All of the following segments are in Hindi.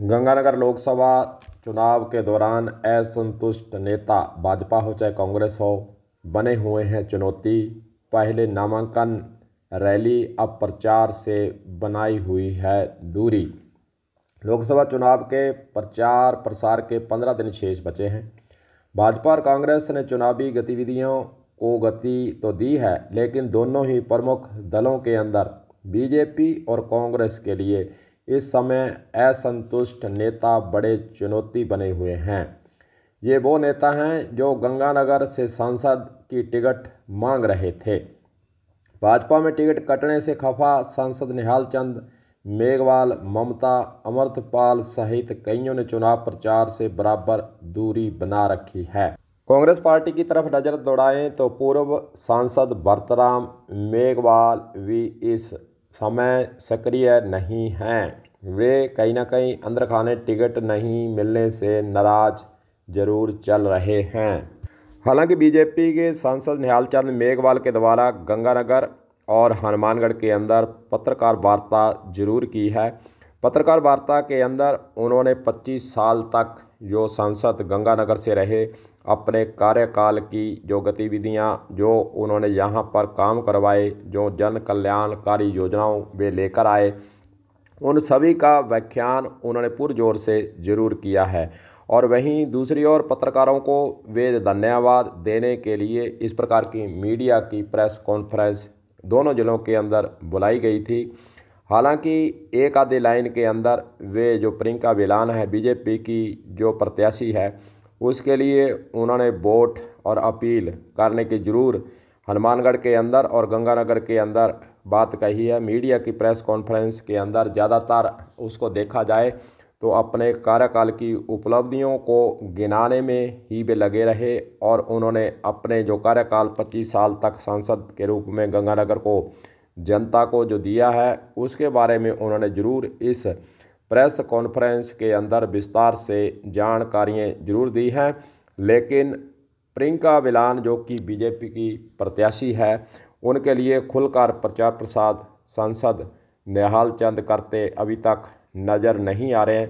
गंगानगर लोकसभा चुनाव के दौरान असंतुष्ट नेता भाजपा हो चाहे कांग्रेस हो बने हुए हैं चुनौती पहले नामांकन रैली अब प्रचार से बनाई हुई है दूरी लोकसभा चुनाव के प्रचार प्रसार के पंद्रह दिन शेष बचे हैं भाजपा और कांग्रेस ने चुनावी गतिविधियों को गति तो दी है लेकिन दोनों ही प्रमुख दलों के अंदर बीजेपी और कांग्रेस के लिए इस समय असंतुष्ट नेता बड़े चुनौती बने हुए हैं ये वो नेता हैं जो गंगानगर से सांसद की टिकट मांग रहे थे भाजपा में टिकट कटने से खफा सांसद निहाल चंद मेघवाल ममता अमृतपाल सहित कईयों ने चुनाव प्रचार से बराबर दूरी बना रखी है कांग्रेस पार्टी की तरफ नज़र दौड़ाएं तो पूर्व सांसद भरतराम मेघवाल भी इस समय सक्रिय नहीं हैं वे कहीं ना कहीं अंदर खाने टिकट नहीं मिलने से नाराज जरूर चल रहे हैं हालांकि बीजेपी के सांसद निहाल चंद मेघवाल के द्वारा गंगानगर और हनुमानगढ़ के अंदर पत्रकार वार्ता जरूर की है पत्रकार वार्ता के अंदर उन्होंने 25 साल तक जो सांसद गंगानगर से रहे अपने कार्यकाल की जो गतिविधियां जो उन्होंने यहां पर काम करवाए जो जन कल्याणकारी योजनाओं वे लेकर आए उन सभी का व्याख्यान उन्होंने पुरजोर से जरूर किया है और वहीं दूसरी ओर पत्रकारों को वे धन्यवाद देने के लिए इस प्रकार की मीडिया की प्रेस कॉन्फ्रेंस दोनों ज़िलों के अंदर बुलाई गई थी हालांकि एक आधे लाइन के अंदर वे जो प्रियंका विलान है बीजेपी की जो प्रत्याशी है उसके लिए उन्होंने वोट और अपील करने की जरूर हनुमानगढ़ के अंदर और गंगानगर के अंदर बात कही है मीडिया की प्रेस कॉन्फ्रेंस के अंदर ज़्यादातर उसको देखा जाए तो अपने कार्यकाल की उपलब्धियों को गिनाने में ही वे लगे रहे और उन्होंने अपने जो कार्यकाल 25 साल तक सांसद के रूप में गंगानगर को जनता को जो दिया है उसके बारे में उन्होंने ज़रूर इस प्रेस कॉन्फ्रेंस के अंदर विस्तार से जानकारियाँ जरूर दी हैं लेकिन प्रियंका विलान जो कि बीजेपी की प्रत्याशी है उनके लिए खुलकर प्रचार प्रसाद सांसद निहाल चंद करते अभी तक नज़र नहीं आ रहे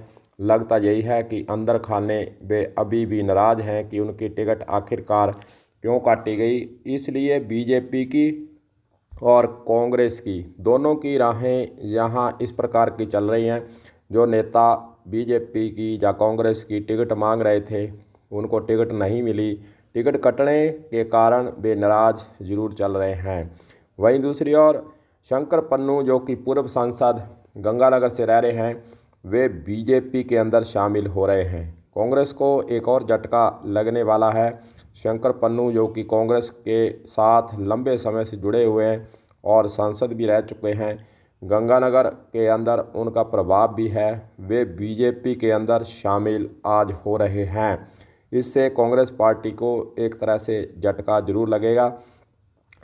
लगता यही है कि अंदर खाने वे अभी भी नाराज़ हैं कि उनकी टिकट आखिरकार क्यों काटी गई इसलिए बीजेपी की और कांग्रेस की दोनों की राहें यहाँ इस प्रकार की चल रही हैं जो नेता बीजेपी की या कांग्रेस की टिकट मांग रहे थे उनको टिकट नहीं मिली टिकट कटने के कारण वे नाराज जरूर चल रहे हैं वहीं दूसरी ओर शंकर पन्नू जो कि पूर्व सांसद गंगानगर से रह रहे हैं वे बीजेपी के अंदर शामिल हो रहे हैं कांग्रेस को एक और झटका लगने वाला है शंकर पन्नू जो कि कांग्रेस के साथ लंबे समय से जुड़े हुए हैं और सांसद भी रह चुके हैं गंगानगर के अंदर उनका प्रभाव भी है वे बीजेपी के अंदर शामिल आज हो रहे हैं इससे कांग्रेस पार्टी को एक तरह से झटका जरूर लगेगा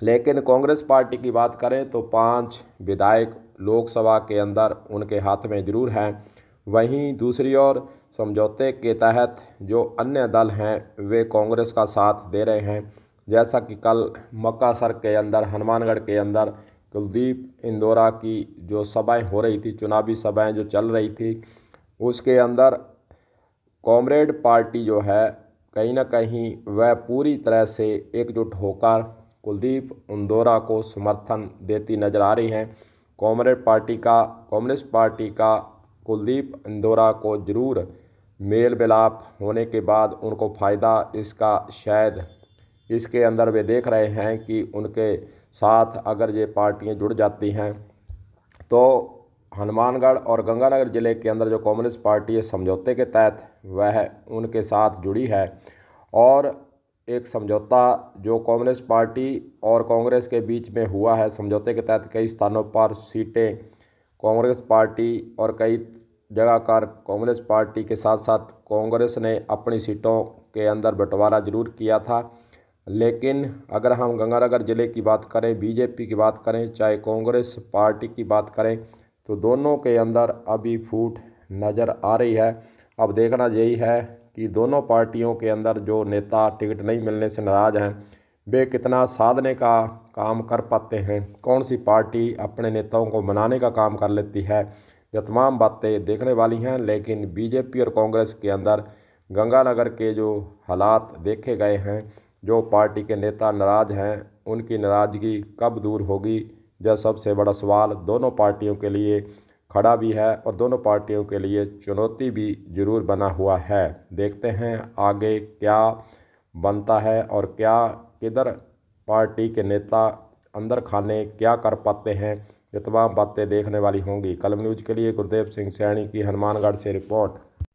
लेकिन कांग्रेस पार्टी की बात करें तो पांच विधायक लोकसभा के अंदर उनके हाथ में जरूर हैं वहीं दूसरी ओर समझौते के तहत जो अन्य दल हैं वे कांग्रेस का साथ दे रहे हैं जैसा कि कल मक्का सर के अंदर हनुमानगढ़ के अंदर कुलदीप इंदौरा की जो सभाएं हो रही थी चुनावी सभाएं जो चल रही थी उसके अंदर कॉमरेड पार्टी जो है कहीं ना कहीं वह पूरी तरह से एकजुट होकर कुलदीप उन्दोरा को समर्थन देती नजर आ रही हैं कॉमरेड पार्टी का कम्युनिस्ट पार्टी का कुलदीप इंदौरा को ज़रूर मेल मिलाप होने के बाद उनको फ़ायदा इसका शायद इसके अंदर वे देख रहे हैं कि उनके साथ अगर ये पार्टियाँ जुड़ जाती हैं तो हनुमानगढ़ और गंगानगर जिले के अंदर जो कम्युनिस्ट पार्टी है समझौते के तहत वह उनके साथ जुड़ी है और एक समझौता जो कम्युनिस्ट पार्टी और कांग्रेस के बीच में हुआ है समझौते के तहत कई स्थानों पर सीटें कांग्रेस पार्टी और कई जगह कर कांग्रेस पार्टी के साथ साथ कांग्रेस ने अपनी सीटों के अंदर बंटवारा जरूर किया था लेकिन अगर हम गंगानगर ज़िले की बात करें बीजेपी की बात करें चाहे कांग्रेस पार्टी की बात करें तो दोनों के अंदर अभी फूट नज़र आ रही है अब देखना यही है कि दोनों पार्टियों के अंदर जो नेता टिकट नहीं मिलने से नाराज़ हैं वे कितना साधने का काम कर पाते हैं कौन सी पार्टी अपने नेताओं को मनाने का काम कर लेती है यह तमाम बातें देखने वाली हैं लेकिन बीजेपी और कांग्रेस के अंदर गंगानगर के जो हालात देखे गए हैं जो पार्टी के नेता नाराज़ हैं उनकी नाराज़गी कब दूर होगी यह सबसे बड़ा सवाल दोनों पार्टियों के लिए खड़ा भी है और दोनों पार्टियों के लिए चुनौती भी ज़रूर बना हुआ है देखते हैं आगे क्या बनता है और क्या किधर पार्टी के नेता अंदर खाने क्या कर पाते हैं ये तमाम बातें देखने वाली होंगी कलम न्यूज के लिए गुरुदेव सिंह सैनी की हनुमानगढ़ से रिपोर्ट